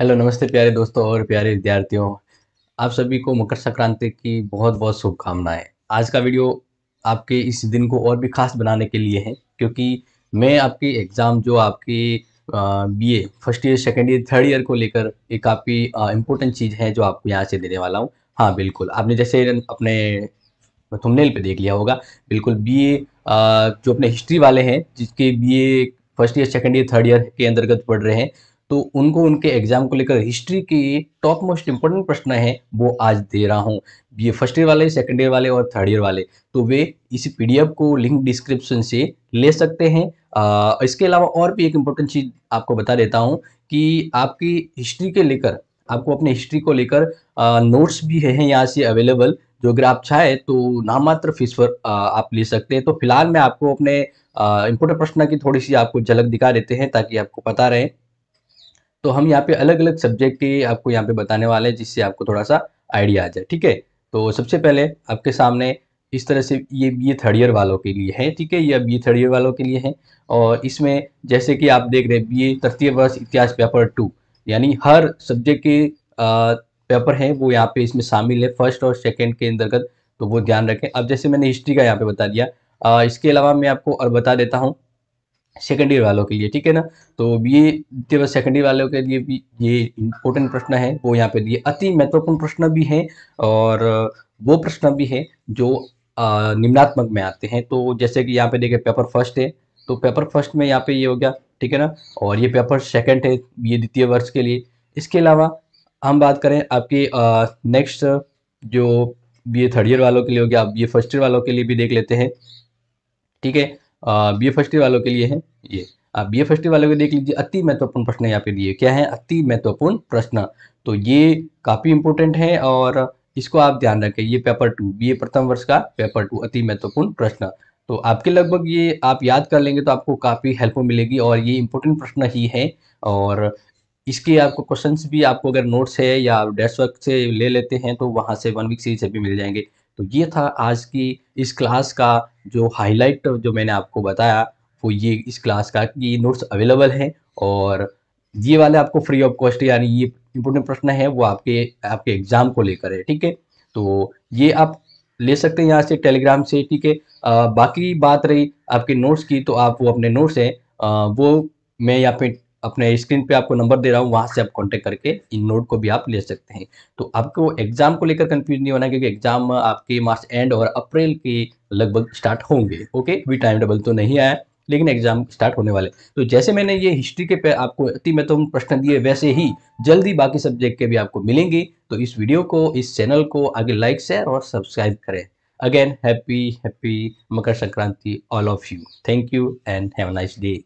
hello नमस्ते प्यारे दोस्तों और प्यारे विद्यार्थियों आप सभी को मकर संक्रांति की बहुत बहुत शुभकामनाएं आज का वीडियो आपके इस दिन को और भी खास बनाने के लिए है क्योंकि मैं आपकी एग्ज़ाम जो आपकी B A first year second year third year को लेकर एक आपकी इम्पोर्टेंट चीज़ है जो आपको यहाँ से देने वाला हूँ हाँ बिल्कुल आपने जैसे अपने थंबनेल पे देख लिया होगा बिल्कुल बीए जो अपने हिस्ट्री वाले हैं जिसके BA first year second year third year के अंतर्गत पढ़ रहे हैं तो उनको उनके एग्जाम को लेकर हिस्ट्री के टॉप मोस्ट इंपोर्टेंट प्रश्न है वो आज दे रहा हूँ ये फर्स्ट ईयर वाले सेकेंड ईयर वाले और थर्ड ईयर वाले तो वे इसी पीडीएफ को लिंक डिस्क्रिप्शन से ले सकते हैं आ, इसके अलावा और भी एक इम्पोर्टेंट चीज़ आपको बता देता हूँ कि आपकी हिस्ट्री के लेकर आपको अपने हिस्ट्री को लेकर नोट्स भी हैं यहाँ से अवेलेबल जो अगर आप चाहे तो नामात्र फीस पर आप ले सकते हैं तो फिलहाल मैं आपको अपने इम्पोर्टेंट प्रश्न की थोड़ी सी आपको झलक दिखा देते हैं ताकि आपको पता रहे तो हम यहाँ पे अलग अलग सब्जेक्ट के आपको यहाँ पे बताने वाले हैं जिससे आपको थोड़ा सा आइडिया आ जाए ठीक है तो सबसे पहले आपके सामने इस तरह से ये ये थर्ड ईयर वालों के लिए है ठीक है ये अब ये थर्ड ईयर वालों के लिए है और इसमें जैसे कि आप देख रहे हैं बी ए तृतीय वर्ष इतिहास पेपर टू यानी हर सब्जेक्ट के पेपर हैं वो यहाँ पे इसमें शामिल है फर्स्ट और सेकेंड के अंतर्गत तो वो ध्यान रखें अब जैसे मैंने हिस्ट्री का यहाँ पे बता दिया इसके अलावा मैं आपको और बता देता हूँ सेकेंड ईयर वालों के लिए ठीक है ना तो ये केवल सेकेंड ईयर वालों के लिए भी ये इम्पोर्टेंट प्रश्न है वो यहाँ पे दिए अति महत्वपूर्ण प्रश्न भी हैं और वो प्रश्न भी हैं जो निम्नात्मक में आते हैं तो जैसे कि यहाँ पे देखे पेपर फर्स्ट है तो पेपर फर्स्ट में यहाँ पे ये हो गया ठीक है ना और ये पेपर सेकेंड है ये द्वितीय वर्ष के लिए इसके अलावा हम बात करें आपके नेक्स्ट जो ये थर्ड ईयर वालों के लिए हो गया बी ये फर्स्ट ईयर वालों के लिए भी देख लेते हैं ठीक है बी ए फर्स्ट वालों के लिए है ये आप बी ए फर्स्ट वालों के देख लीजिए अति महत्वपूर्ण प्रश्न यहाँ पे दिए क्या है अति महत्वपूर्ण प्रश्न तो ये काफ़ी इंपोर्टेंट है और इसको आप ध्यान रखें ये पेपर टू बी प्रथम वर्ष का पेपर टू अति महत्वपूर्ण प्रश्न तो आपके लगभग ये आप याद कर लेंगे तो आपको काफ़ी हेल्प मिलेगी और ये इंपॉर्टेंट प्रश्न ही है और इसके आपको क्वेश्चंस भी आपको अगर नोट्स है या आप डेस्क वर्क से ले लेते हैं तो वहां से वन वीक सीरीज से भी मिल जाएंगे तो ये था आज की इस क्लास का जो हाईलाइट जो मैंने आपको बताया वो ये इस क्लास का ये नोट्स अवेलेबल हैं और ये वाले आपको फ्री ऑफ कॉस्ट यानी ये इम्पोर्टेंट प्रश्न है वो आपके आपके एग्ज़ाम को लेकर है ठीक है तो ये आप ले सकते हैं यहाँ से टेलीग्राम से ठीक है बाकी बात रही आपके नोट्स की तो आप वो अपने नोट्स हैं वो मैं यहाँ पे अपने स्क्रीन पे आपको नंबर दे रहा हूँ वहाँ से आप कांटेक्ट करके इन नोट को भी आप ले सकते हैं तो आपको एग्जाम को लेकर कंफ्यूज नहीं होना क्योंकि एग्जाम आपके मार्च एंड और अप्रैल के लगभग स्टार्ट होंगे ओके अभी टाइम टेबल तो नहीं आया लेकिन एग्जाम स्टार्ट होने वाले तो जैसे मैंने ये हिस्ट्री के पे आपको अति महत्वपूर्ण तो प्रश्न दिए वैसे ही जल्दी बाकी सब्जेक्ट के भी आपको मिलेंगे तो इस वीडियो को इस चैनल को आगे लाइक शेयर और सब्सक्राइब करें again happy happy Makar Sankranti all of you thank you and have nice day